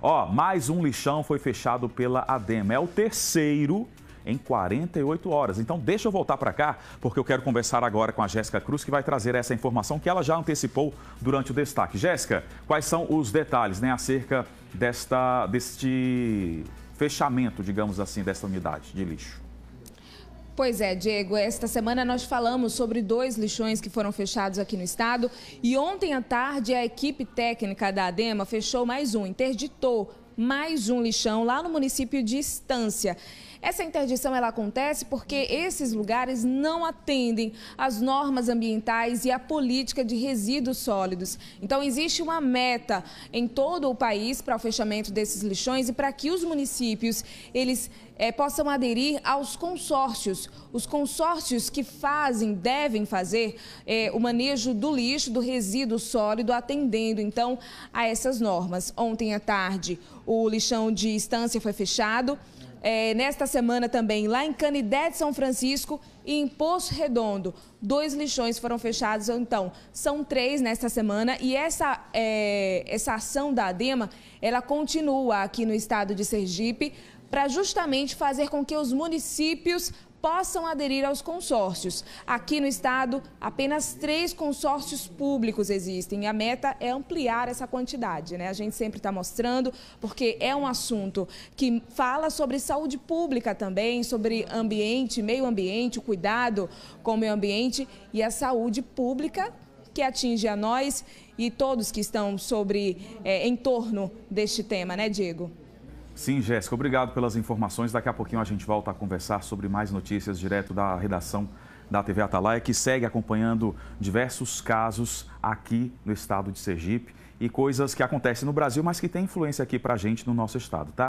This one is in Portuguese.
Ó, mais um lixão foi fechado pela ADEMA. É o terceiro em 48 horas. Então, deixa eu voltar para cá, porque eu quero conversar agora com a Jéssica Cruz, que vai trazer essa informação que ela já antecipou durante o destaque. Jéssica, quais são os detalhes né, acerca desta, deste fechamento, digamos assim, desta unidade de lixo? Pois é, Diego, esta semana nós falamos sobre dois lixões que foram fechados aqui no estado e ontem à tarde a equipe técnica da ADEMA fechou mais um, interditou mais um lixão lá no município de Estância. Essa interdição ela acontece porque esses lugares não atendem às normas ambientais e à política de resíduos sólidos. Então existe uma meta em todo o país para o fechamento desses lixões e para que os municípios eles é, possam aderir aos consórcios. Os consórcios que fazem, devem fazer é, o manejo do lixo, do resíduo sólido, atendendo então a essas normas. Ontem à tarde, o lixão de Estância foi fechado é, nesta semana também, lá em Canidé de São Francisco e em Poço Redondo. Dois lixões foram fechados, então são três nesta semana. E essa, é, essa ação da ADEMA, ela continua aqui no estado de Sergipe para justamente fazer com que os municípios possam aderir aos consórcios. Aqui no estado, apenas três consórcios públicos existem e a meta é ampliar essa quantidade. Né? A gente sempre está mostrando, porque é um assunto que fala sobre saúde pública também, sobre ambiente, meio ambiente, cuidado com o meio ambiente e a saúde pública que atinge a nós e todos que estão sobre, é, em torno deste tema, né, Diego? Sim, Jéssica, obrigado pelas informações. Daqui a pouquinho a gente volta a conversar sobre mais notícias direto da redação da TV Atalaia, que segue acompanhando diversos casos aqui no estado de Sergipe e coisas que acontecem no Brasil, mas que têm influência aqui para a gente no nosso estado, tá?